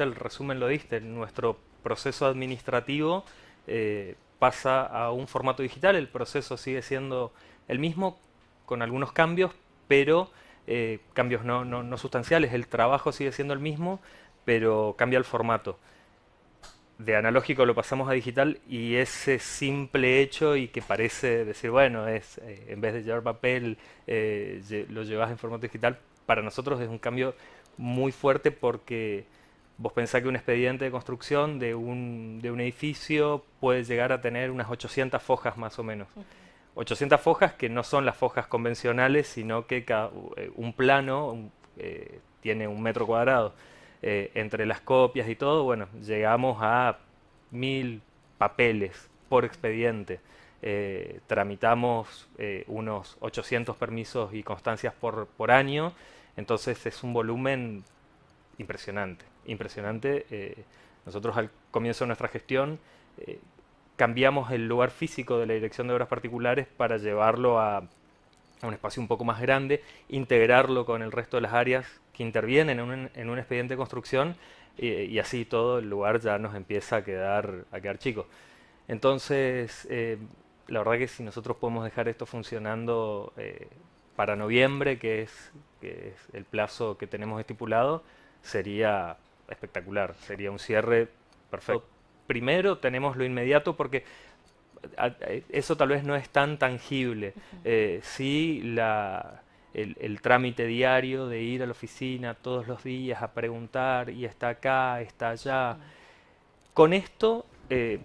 el resumen lo diste, nuestro proceso administrativo eh, pasa a un formato digital, el proceso sigue siendo el mismo, con algunos cambios, pero eh, cambios no, sustanciales, el trabajo sigue siendo el mismo, pero cambia el formato. De analógico lo pasamos a digital y ese simple hecho y que parece decir, bueno, es eh, en vez de llevar papel, lo llevas en formato digital, para nosotros es un cambio muy fuerte porque Vos pensás que un expediente de construcción de un, edificio puede llegar a tener unas 800 fojas más o menos. 800 fojas que no son las fojas convencionales, sino que eh, un plano eh, tiene un metro cuadrado. Eh, entre las copias y todo, bueno, llegamos a mil papeles por expediente. tramitamos unos 800 permisos y constancias por, por año, entonces es un volumen impresionante. Impresionante. Eh, nosotros al comienzo de nuestra gestión eh, cambiamos el lugar físico de la Dirección de Obras Particulares para llevarlo a, un espacio un poco más grande, integrarlo con el resto de las áreas que intervienen en un, expediente de construcción eh, y, así todo el lugar ya nos empieza a quedar, a chico. Entonces, la verdad que si nosotros podemos dejar esto funcionando para noviembre, que es el plazo que tenemos estipulado, sería espectacular, sería un cierre perfecto. Primero tenemos lo inmediato porque eso tal vez no es tan tangible. Eh, sí, la, el, trámite diario de ir a la oficina todos los días a preguntar y está acá, está allá. Con esto, eh,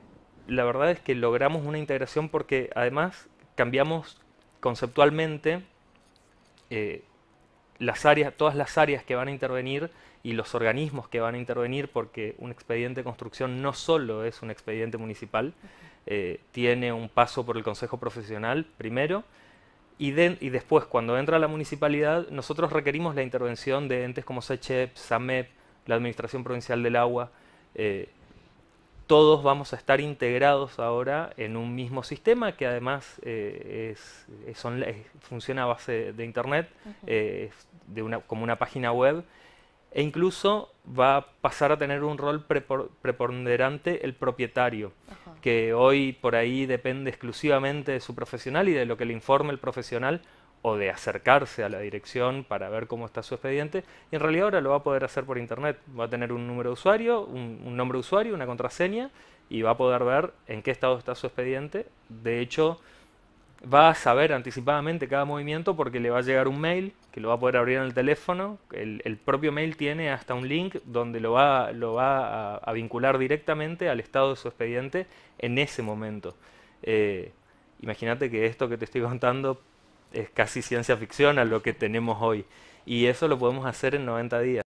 la verdad es que logramos una integración porque además cambiamos conceptualmente eh, las áreas, todas las áreas que van a intervenir y los organismos que van a intervenir, porque un expediente de construcción no solo es un expediente municipal, eh, tiene un paso por el Consejo Profesional primero, y, después, cuando entra la municipalidad, nosotros requerimos la intervención de entes como SECHEP, SAMEP, la Administración Provincial del Agua, eh, todos vamos a estar integrados ahora en un mismo sistema que además eh, es, funciona a base de Internet, eh, de una, como una página web, e incluso va a pasar a tener un rol preponderante el propietario, que hoy por ahí depende exclusivamente de su profesional y de lo que le informe el profesional o de acercarse a la dirección para ver cómo está su expediente. Y en realidad ahora lo va a poder hacer por internet. Va a tener un número de usuario, un, nombre de usuario, una contraseña y va a poder ver en qué estado está su expediente. De hecho, va a saber anticipadamente cada movimiento porque le va a llegar un mail que lo va a poder abrir en el teléfono. El, propio mail tiene hasta un link donde lo va, lo va a, vincular directamente al estado de su expediente en ese momento. Eh, imagínate que esto que te estoy contando es casi ciencia ficción a lo que tenemos hoy. Y eso lo podemos hacer en 90 días.